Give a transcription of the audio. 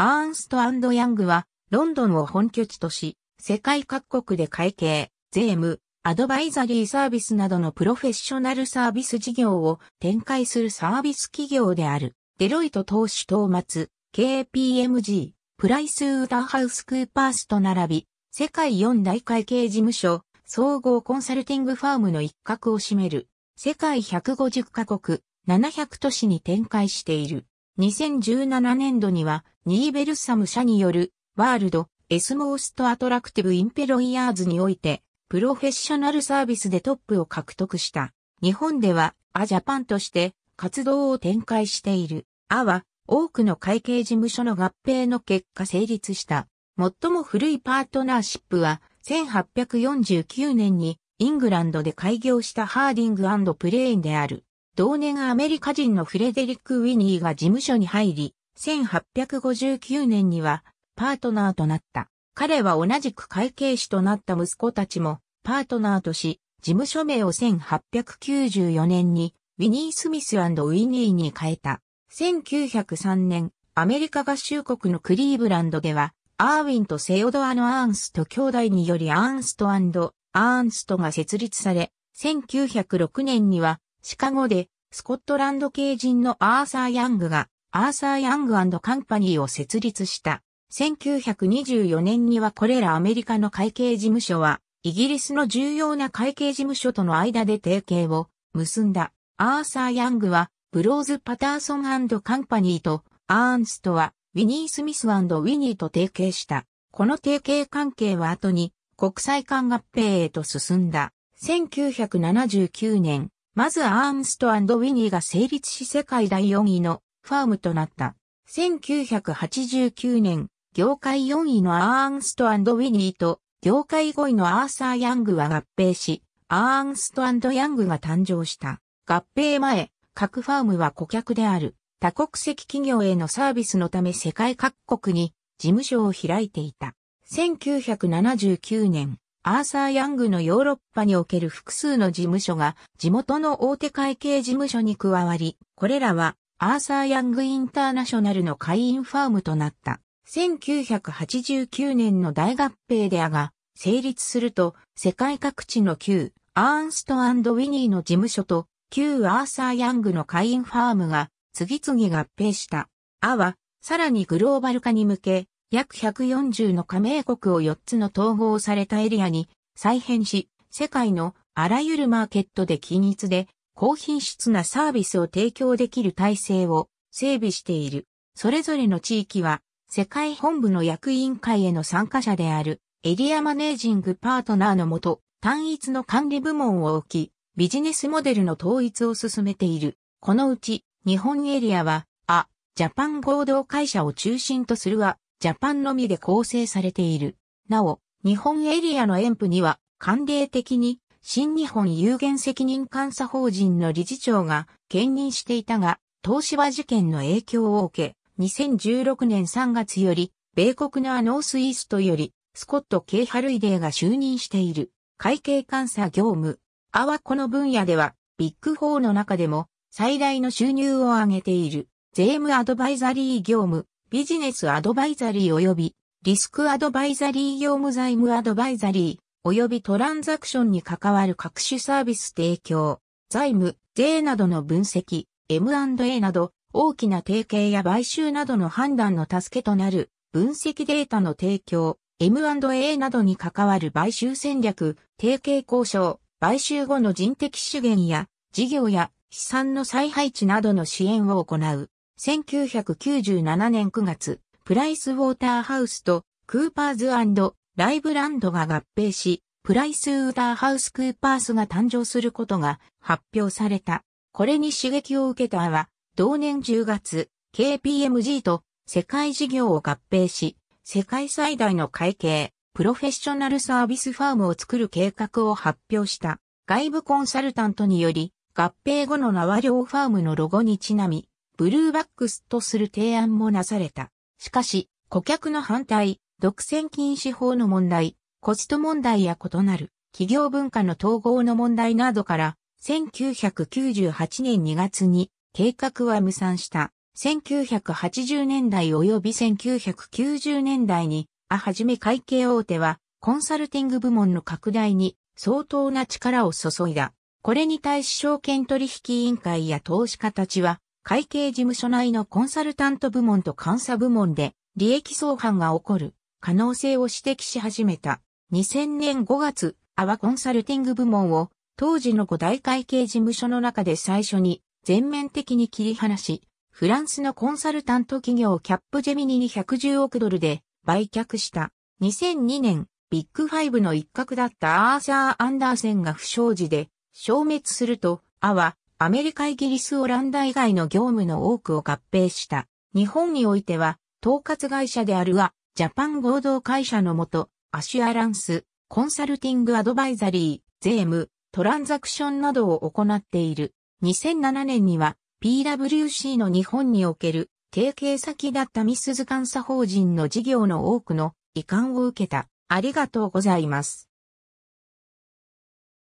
アーンストヤングは、ロンドンを本拠地とし、世界各国で会計、税務、アドバイザリーサービスなどのプロフェッショナルサービス事業を展開するサービス企業である、デロイト投資マツ、KPMG、プライスウーターハウスクーパースと並び、世界4大会計事務所、総合コンサルティングファームの一角を占める、世界150カ国、700都市に展開している。2017年度にはニーベルサム社による、ワールド、エスモーストアトラクティブインペロイヤーズにおいて、プロフェッショナルサービスでトップを獲得した。日本では、アジャパンとして活動を展開している。アは、多くの会計事務所の合併の結果成立した。最も古いパートナーシップは、1849年にイングランドで開業したハーディングプレインである。同年アメリカ人のフレデリック・ウィニーが事務所に入り、1859年にはパートナーとなった。彼は同じく会計士となった息子たちもパートナーとし、事務所名を1894年にウィニー・スミスウィニーに変えた。1903年、アメリカ合衆国のクリーブランドでは、アーウィンとセオドアのアーンスト兄弟によりアーンストアーンストが設立され、1906年にはシカゴでスコットランド系人のアーサー・ヤングがアーサー・ヤングカンパニーを設立した。1924年にはこれらアメリカの会計事務所は、イギリスの重要な会計事務所との間で提携を結んだ。アーサー・ヤングは、ブローズ・パターソンカンパニーと、アーンストは、ウィニー・スミスウィニーと提携した。この提携関係は後に、国際間合併へと進んだ。1979年、まずアーンストウィニーが成立し世界第4位のファームとなった。1989年、業界4位のアーンストウィニーと、業界5位のアーサー・ヤングは合併し、アーンストヤングが誕生した。合併前、各ファームは顧客である、多国籍企業へのサービスのため世界各国に事務所を開いていた。1979年、アーサー・ヤングのヨーロッパにおける複数の事務所が地元の大手会計事務所に加わり、これらはアーサー・ヤング・インターナショナルの会員ファームとなった。1989年の大合併であが、成立すると、世界各地の旧、アーンスト・ウィニーの事務所と、旧アーサー・ヤングの会員ファームが、次々合併した。アは、さらにグローバル化に向け、約140の加盟国を4つの統合されたエリアに再編し、世界のあらゆるマーケットで均一で高品質なサービスを提供できる体制を整備している。それぞれの地域は世界本部の役員会への参加者であるエリアマネージングパートナーのもと単一の管理部門を置きビジネスモデルの統一を進めている。このうち日本エリアはア、ジャパン合同会社を中心とするア・ジャパンのみで構成されている。なお、日本エリアの遠部には慣例的に新日本有限責任監査法人の理事長が兼任していたが、東芝事件の影響を受け、2016年3月より、米国のアノースイーストより、スコット・ケイ・ハルイデーが就任している、会計監査業務。あワこの分野では、ビッグ4の中でも、最大の収入を上げている、税務アドバイザリー業務、ビジネスアドバイザリー及び、リスクアドバイザリー業務財務アドバイザリー、及びトランザクションに関わる各種サービス提供、財務、税などの分析、M&A など、大きな提携や買収などの判断の助けとなる、分析データの提供、M&A などに関わる買収戦略、提携交渉、買収後の人的資源や、事業や資産の再配置などの支援を行う。1997年9月、プライスウォーターハウスとクーパーズライブランドが合併し、プライスウーターハウスクーパースが誕生することが発表された。これに刺激を受けたは、同年10月、KPMG と世界事業を合併し、世界最大の会計、プロフェッショナルサービスファームを作る計画を発表した。外部コンサルタントにより、合併後の縄量ファームのロゴにちなみ、ブルーバックスとする提案もなされた。しかし、顧客の反対、独占禁止法の問題、コスト問題や異なる企業文化の統合の問題などから、1998年2月に計画は無産した。1980年代及び1990年代に、あはじめ会計大手は、コンサルティング部門の拡大に相当な力を注いだ。これに対し証券取引委員会や投資家たちは、会計事務所内のコンサルタント部門と監査部門で利益相反が起こる可能性を指摘し始めた。2000年5月、アワコンサルティング部門を当時の五大会計事務所の中で最初に全面的に切り離し、フランスのコンサルタント企業キャップジェミニに110億ドルで売却した。2002年、ビッグファイブの一角だったアーサー・アンダーセンが不祥事で消滅すると、アはアメリカイギリスオランダ以外の業務の多くを合併した。日本においては、統括会社であるアジャパン合同会社のもと、アシュアランス、コンサルティングアドバイザリー、税務、トランザクションなどを行っている。2007年には PWC の日本における提携先だったミスズ監査法人の事業の多くの移管を受けた。ありがとうございます。